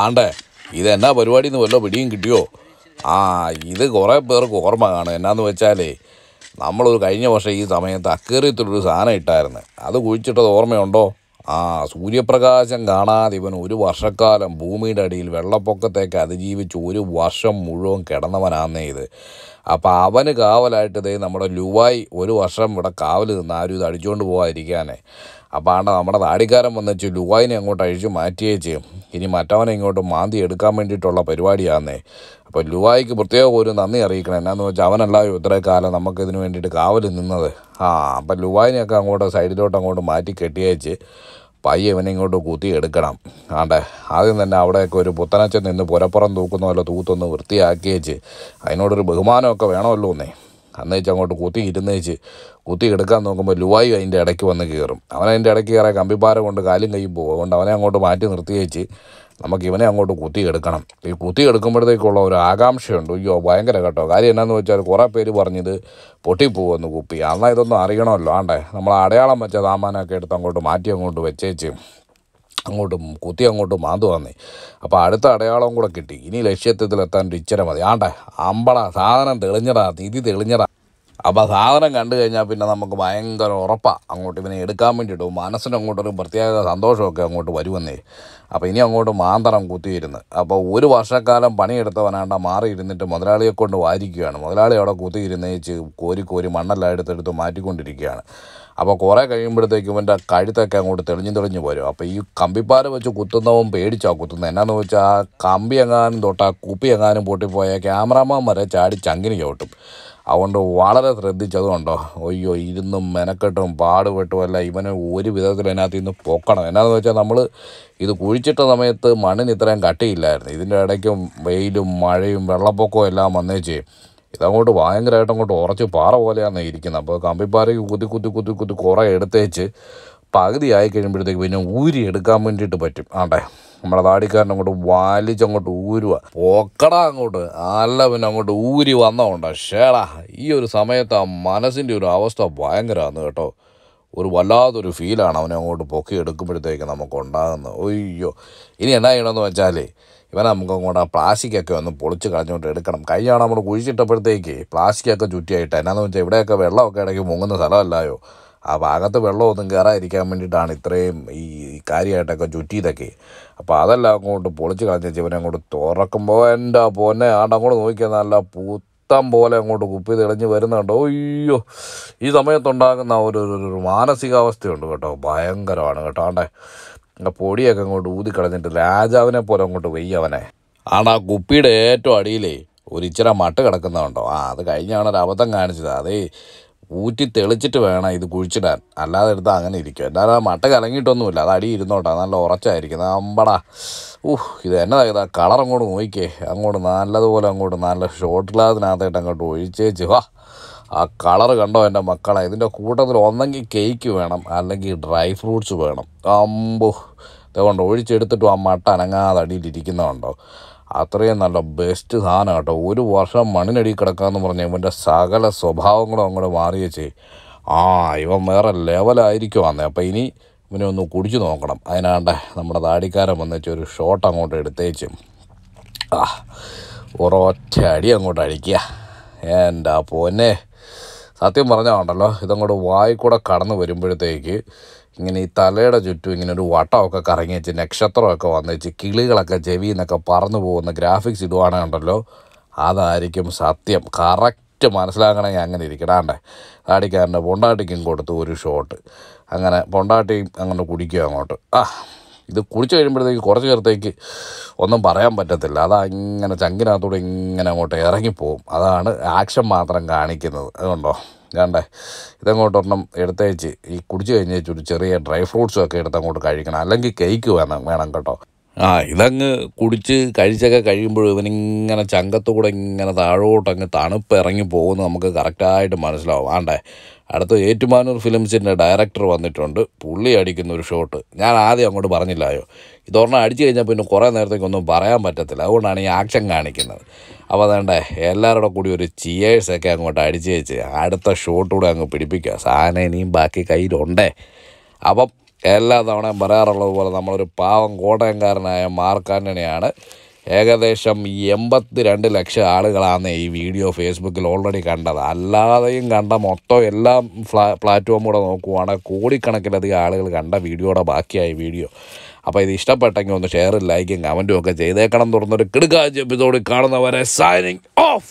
ആണ്ടേ ഇതെന്നാ പരിപാടിയിൽ നിന്ന് വല്ല പിടിയും കിട്ടിയോ ആ ഇത് കുറേ പേർക്ക് ഓർമ്മ കാണും എന്നാന്ന് വെച്ചാലേ നമ്മളൊരു കഴിഞ്ഞ വർഷം ഈ സമയത്ത് അക്കേറിയത്തിലൊരു സാധനം ഇട്ടായിരുന്നു അത് കുഴിച്ചിട്ടത് ഓർമ്മയുണ്ടോ ആ സൂര്യപ്രകാശം കാണാതെ ഇവൻ ഒരു വർഷക്കാലം ഭൂമിയുടെ അടിയിൽ വെള്ളപ്പൊക്കത്തേക്ക് അതിജീവിച്ച് ഒരു വർഷം മുഴുവൻ കിടന്നവനാന്നേ ഇത് അപ്പോൾ അവന് കാവലായിട്ട് ഇതേ നമ്മുടെ ലുവായി ഒരു വർഷം ഇവിടെ കാവൽ നിന്ന് ആരും ഇത് അടിച്ചുകൊണ്ട് പോകാതിരിക്കാനേ അപ്പോൾ ആണ് നമ്മുടെ താടിക്കാരൻ വന്നിച്ച് ലുവായിനെ അങ്ങോട്ട് അഴിച്ചു മാറ്റിയേ ചെയ്യും ഇനി മറ്റവനെ ഇങ്ങോട്ട് മാന്തി എടുക്കാൻ വേണ്ടിയിട്ടുള്ള പരിപാടിയാണെന്നേ അപ്പോൾ ലുവായിക്ക് പ്രത്യേകം ഒരു നന്ദി അറിയിക്കണം എന്നാന്ന് വെച്ചാൽ അവനല്ലായോ ഇത്രയും കാലം നമുക്ക് ഇതിന് വേണ്ടിയിട്ട് കാവൽ നിന്നത് ആ അപ്പം ലുവായിനെയൊക്കെ അങ്ങോട്ട് സൈഡിലോട്ട് അങ്ങോട്ട് മാറ്റി കെട്ടിയേച്ച് പയ്യെ ഇവനെ ഇങ്ങോട്ട് കുത്തിയെടുക്കണം ആണ്ട് ആദ്യം തന്നെ അവിടെയൊക്കെ ഒരു പുത്തനച്ചൻ നിന്ന് പുരപ്പുറം തൂക്കുന്ന പോലെ തൂത്തൊന്ന് വൃത്തിയാക്കിയേച്ച് അതിനോടൊരു ബഹുമാനമൊക്കെ വേണമല്ലോ എന്നേ അന്നേച്ച് അങ്ങോട്ട് കുത്തി ഇരുന്നേച്ച് കുത്തി എടുക്കാൻ നോക്കുമ്പോൾ ലുവായു അതിൻ്റെ ഇടയ്ക്ക് വന്ന് കയറും അവൻ അതിൻ്റെ ഇടയ്ക്ക് കയറാൻ കമ്പിപ്പാരം കൊണ്ട് കാലും കൈയും പോകും അതുകൊണ്ട് അവനെ അങ്ങോട്ട് മാറ്റി നിർത്തിയേച്ച് നമുക്ക് ഇവനെ അങ്ങോട്ട് കുത്തി എടുക്കണം ഈ കുത്തി എടുക്കുമ്പോഴത്തേക്കുള്ള ഒരു ആകാംക്ഷയുണ്ട് അയ്യോ ഭയങ്കര കേട്ടോ കാര്യം എന്നാന്ന് വെച്ചാൽ കുറേ പേര് പറഞ്ഞത് പൊട്ടിപ്പോവെന്ന് കുപ്പി എന്നാൽ ഇതൊന്നും അറിയണമല്ലോ ആണ്ടേ നമ്മൾ അടയാളം വെച്ച താമാനൊക്കെ എടുത്ത് അങ്ങോട്ട് മാറ്റി അങ്ങോട്ട് വെച്ചേച്ച് അങ്ങോട്ടും കുത്തി അങ്ങോട്ട് മാന്തു വന്നേ അപ്പോൾ അടുത്ത അടയാളം കൂടെ കിട്ടി ഇനി എത്താൻ ഒരു ഇച്ചിര മതി ആണ്ടേ അമ്പട സാധനം തെളിഞ്ഞടാ തീതി തെളിഞ്ഞടാ അപ്പോൾ സാധനം കണ്ടു കഴിഞ്ഞാൽ പിന്നെ നമുക്ക് ഭയങ്കര ഉറപ്പാണ് അങ്ങോട്ട് ഇവനെ എടുക്കാൻ വേണ്ടിയിട്ട് മനസ്സിന് അങ്ങോട്ടൊരു പ്രത്യേക സന്തോഷമൊക്കെ അങ്ങോട്ട് വരുമെന്നേ അപ്പോൾ ഇനി അങ്ങോട്ട് മാന്തരം കുത്തിയിരുന്ന് അപ്പോൾ ഒരു വർഷക്കാലം പണിയെടുത്തവനാണ്ട ഇരുന്നിട്ട് മുതലാളിയെ കൊണ്ട് വാരിക്കുകയാണ് മുതലാളി അവിടെ കുത്തിയിരുന്നേച്ച് കോരി കോരി മണ്ണെല്ലാം എടുത്തെടുത്ത് മാറ്റിക്കൊണ്ടിരിക്കുകയാണ് അപ്പോൾ കുറേ കഴിയുമ്പോഴത്തേക്കും ഇവൻ്റെ കഴുത്തൊക്കെ അങ്ങോട്ട് തെളിഞ്ഞു തെളിഞ്ഞു പോരും അപ്പോൾ ഈ കമ്പിപ്പാല വെച്ച് കുത്തുന്നവൻ പേടിച്ചാണ് കുത്തുന്നത് എന്നാന്ന് വെച്ചാൽ കമ്പി എങ്ങാനും തൊട്ടാൽ കുപ്പി എങ്ങാനും പൊട്ടിപ്പോയാൽ ക്യാമറമാൻ വരെ ചാടി ചങ്ങിനി ചവിട്ടും അതുകൊണ്ട് വളരെ ശ്രദ്ധിച്ചതുകൊണ്ടോ അയ്യോ ഇരുന്നും മെനക്കെട്ടും പാടുപെട്ടും അല്ല ഇവനെ ഒരു വിധത്തിൽ അതിനകത്ത് നിന്ന് പൊക്കണം എന്നാന്ന് വെച്ചാൽ നമ്മൾ ഇത് കുഴിച്ചിട്ട സമയത്ത് മണ്ണിന് ഇത്രയും കട്ടിയില്ലായിരുന്നു ഇതിൻ്റെ ഇടയ്ക്കും വെയിലും മഴയും വെള്ളപ്പൊക്കവും എല്ലാം വന്നേച്ചേ ഇതങ്ങോട്ട് ഭയങ്കരമായിട്ട് അങ്ങോട്ട് ഉറച്ച് പാറ പോലെയാണ് ഇരിക്കുന്നത് അപ്പോൾ കമ്പിപ്പാറയ്ക്ക് കുത്തി കുത്തി കുത്തി കുത്തി കുറേ എടുത്തേച്ച് ആയി കഴിയുമ്പോഴത്തേക്ക് പിന്നെ ഊരി എടുക്കാൻ വേണ്ടിയിട്ട് പറ്റും ആണ്ടേ നമ്മുടെ താടിക്കാരൻ അങ്ങോട്ട് വലിച്ച് അങ്ങോട്ട് ഊരുക പോക്കട അങ്ങോട്ട് അല്ല പിന്നെ അങ്ങോട്ട് ഊരി വന്നതുകൊണ്ട് ഷേടാ ഈ ഒരു സമയത്ത് ആ മനസ്സിൻ്റെ ഒരു അവസ്ഥ ഭയങ്കരമാണ് കേട്ടോ ഒരു വല്ലാത്തൊരു ഫീലാണ് അവനെ അങ്ങോട്ട് പൊക്കി എടുക്കുമ്പോഴത്തേക്ക് നമുക്ക് ഉണ്ടാകുന്നത് ഒയ്യോ ഇനി എന്നാ ചെയ്യണമെന്ന് വെച്ചാൽ ഇവനെ നമുക്ക് അങ്ങോട്ട് ആ പ്ലാസ്റ്റിക്കൊക്കെ ഒന്ന് പൊളിച്ച് കളഞ്ഞുകൊണ്ട് എടുക്കണം കഴിഞ്ഞാണ് നമ്മൾ കുഴിച്ചിട്ടപ്പോഴത്തേക്ക് പ്ലാസ്റ്റിക്കൊക്കെ ചുറ്റിയായിട്ട് എന്നാന്ന് വെച്ചാൽ ഇവിടെയൊക്കെ വെള്ളമൊക്കെ ഇടയ്ക്ക് മുങ്ങുന്ന സ്ഥലമല്ലായോ ആ ഭാഗത്ത് വെള്ളമൊന്നും കയറാതിരിക്കാൻ വേണ്ടിയിട്ടാണ് ഇത്രയും ഈ കാര്യമായിട്ടൊക്കെ ചുറ്റിയതൊക്കെ അപ്പോൾ അതെല്ലാം അങ്ങോട്ട് പൊളിച്ച് കളഞ്ഞ ഇവനെ അങ്ങോട്ട് തുറക്കുമ്പോൾ എൻ്റെ പൊന്നെ അങ്ങോട്ട് നോക്കിയാൽ നല്ല പൂത്തം പോലെ അങ്ങോട്ട് കുപ്പി തെളിഞ്ഞ് വരുന്നുണ്ട് അയ്യോ ഈ സമയത്തുണ്ടാകുന്ന ഒരു ഒരു മാനസികാവസ്ഥയുണ്ട് കേട്ടോ ഭയങ്കരമാണ് കേട്ടോ ആണ്ടെ ആ പൊടിയൊക്കെ അങ്ങോട്ട് ഊതി കളഞ്ഞിട്ട് രാജാവിനെ പോലെ അങ്ങോട്ട് വെയ്യ അവനെ ആണ്ട് ആ കുപ്പിയുടെ ഏറ്റവും അടിയിലേ ഒരു മട്ട് കിടക്കുന്നുണ്ടോ ആ അത് കഴിഞ്ഞാണ് ഒരു അബദ്ധം കാണിച്ചത് അതേ ഊറ്റി തെളിച്ചിട്ട് വേണം ഇത് കുഴിച്ചിടാൻ അല്ലാതെ എടുത്താൽ അങ്ങനെ ഇരിക്കും എന്നാലും ആ മട്ട കലങ്ങിയിട്ടൊന്നുമില്ല അത് അടി ഇരുന്നോട്ടാ നല്ല ഉറച്ചായിരിക്കും അമ്പടാ ഊഹ് ഇത് ഇതാ കളർ അങ്ങോട്ട് നോക്കിക്കേ അങ്ങോട്ട് നല്ലതുപോലെ അങ്ങോട്ട് നല്ല ഷോർട്ട് ഗ്ലാസിനകത്തായിട്ട് അങ്ങോട്ട് ഒഴിച്ചേ വാ ആ കളർ കണ്ടോ എൻ്റെ മക്കളെ ഇതിൻ്റെ കൂട്ടത്തിൽ ഒന്നെങ്കിൽ കേക്ക് വേണം അല്ലെങ്കിൽ ഡ്രൈ ഫ്രൂട്ട്സ് വേണം അമ്പു ഇതുകൊണ്ട് ഒഴിച്ചെടുത്തിട്ടും ആ മട്ട അനങ്ങാതെ അടിയിലിരിക്കുന്നതുണ്ടോ അത്രയും നല്ല ബെസ്റ്റ് സാധനം കേട്ടോ ഒരു വർഷം മണ്ണിനടി കിടക്കാമെന്ന് പറഞ്ഞ ഇവൻ്റെ സകല സ്വഭാവങ്ങളും അങ്ങോട്ട് മാറിയേച്ചേ ആ ഇവൻ വേറെ ലെവലായിരിക്കും അന്നേ അപ്പോൾ ഇനി ഇവനെ ഒന്ന് കുടിച്ചു നോക്കണം അതിനാണ്ട് നമ്മുടെ താടിക്കാരൻ വന്നേച്ച് ഒരു ഷോട്ട് അങ്ങോട്ട് എടുത്തേച്ച് ആ ഒരൊറ്റ അടി അങ്ങോട്ട് അടിക്കുക എൻ്റെ പൊന്നെ സത്യം പറഞ്ഞാൽ ഉണ്ടല്ലോ ഇതങ്ങോട്ട് വായിക്കൂടെ കടന്നു വരുമ്പോഴത്തേക്ക് ഇങ്ങനെ ഈ തലയുടെ ചുറ്റും ഇങ്ങനെ ഒരു വട്ടമൊക്കെ കറങ്ങി വെച്ച് നക്ഷത്രമൊക്കെ വന്നേച്ച് കിളികളൊക്കെ ചെവി എന്നൊക്കെ പറന്നു പോകുന്ന ഗ്രാഫിക്സ് ഇടുവാണെന്നുണ്ടല്ലോ അതായിരിക്കും സത്യം കറക്റ്റ് മനസ്സിലാക്കണമെങ്കിൽ അങ്ങനെ ഇരിക്കടാണ്ടേ താടിക്കാരൻ്റെ പൊണ്ടാട്ടിക്കും കൊടുത്തു ഒരു ഷോട്ട് അങ്ങനെ പൊണ്ടാട്ടിയും അങ്ങനെ കുടിക്കുക അങ്ങോട്ട് ആ ഇത് കുളിച്ച് കഴിയുമ്പോഴത്തേക്ക് കുറച്ച് നേരത്തേക്ക് ഒന്നും പറയാൻ പറ്റത്തില്ല അങ്ങനെ ചങ്കിനകത്തൂടെ ഇങ്ങനെ അങ്ങോട്ട് ഇറങ്ങിപ്പോവും അതാണ് ആക്ഷൻ മാത്രം കാണിക്കുന്നത് അതുകൊണ്ടോ ഞാണ്ടേ ഇതങ്ങോട്ടൊരെണ്ണം എടുത്തേച്ച് ഈ കുടിച്ചു കഴിഞ്ഞേച്ച് ഒരു ചെറിയ ഡ്രൈ ഫ്രൂട്ട്സും ഒക്കെ എടുത്ത് അങ്ങോട്ട് കഴിക്കണം അല്ലെങ്കിൽ കേക്ക് വേണം വേണം കേട്ടോ ആ ഇതങ്ങ് കുടിച്ച് കഴിച്ചൊക്കെ കഴിയുമ്പോൾ ഇവനിങ്ങനെ ചങ്കത്തുകൂടെ ഇങ്ങനെ താഴോട്ടങ്ങ് തണുപ്പ് ഇറങ്ങി പോകുന്നത് നമുക്ക് കറക്റ്റായിട്ട് മനസ്സിലാവും ആണ്ടേ അടുത്ത ഏറ്റുമാനൂർ ഫിലിംസിൻ്റെ ഡയറക്ടർ വന്നിട്ടുണ്ട് പുള്ളി അടിക്കുന്ന ഒരു ഷോട്ട് ഞാൻ ആദ്യം അങ്ങോട്ട് പറഞ്ഞില്ലായോ ഇതൊരെണ്ണം അടിച്ചു കഴിഞ്ഞാൽ പിന്നെ കുറേ നേരത്തേക്ക് ഒന്നും പറയാൻ പറ്റത്തില്ല അതുകൊണ്ടാണ് ഈ ആക്ഷൻ കാണിക്കുന്നത് അപ്പോൾ അതേണ്ടേ എല്ലാവരുടെ കൂടി ഒരു ചിയേഴ്സൊക്കെ അങ്ങോട്ട് അടിച്ചു വെച്ച് അടുത്ത ഷോട്ടൂടെ അങ്ങ് പിടിപ്പിക്കുക സാധനം ഇനിയും ബാക്കി കയ്യിലുണ്ടേ അപ്പം എല്ലാ തവണയും പറയാറുള്ളത് പോലെ നമ്മളൊരു പാവം കോട്ടയംകാരനായ മാർക്കാൻ്റണിയാണ് ഏകദേശം എൺപത്തി രണ്ട് ലക്ഷം ആളുകളാണ് ഈ വീഡിയോ ഫേസ്ബുക്കിൽ ഓൾറെഡി കണ്ടത് അല്ലാതെയും കണ്ട മൊത്തം എല്ലാ ഫ്ലാ പ്ലാറ്റ്ഫോമും കൂടെ നോക്കുവാണെങ്കിൽ കോടിക്കണക്കിലധികം ആളുകൾ കണ്ട വീഡിയോയുടെ ബാക്കിയായി വീഡിയോ അപ്പോൾ ഇത് ഇഷ്ടപ്പെട്ടെങ്കിൽ ഒന്ന് ഷെയറും ലൈക്കും കമൻറ്റും ഒക്കെ ചെയ്തേക്കണം തുറന്നൊരു കിടുക്കാഴ്ച എപ്പിസോഡിൽ കാണുന്നവരെ സൈനിങ് ഓഫ്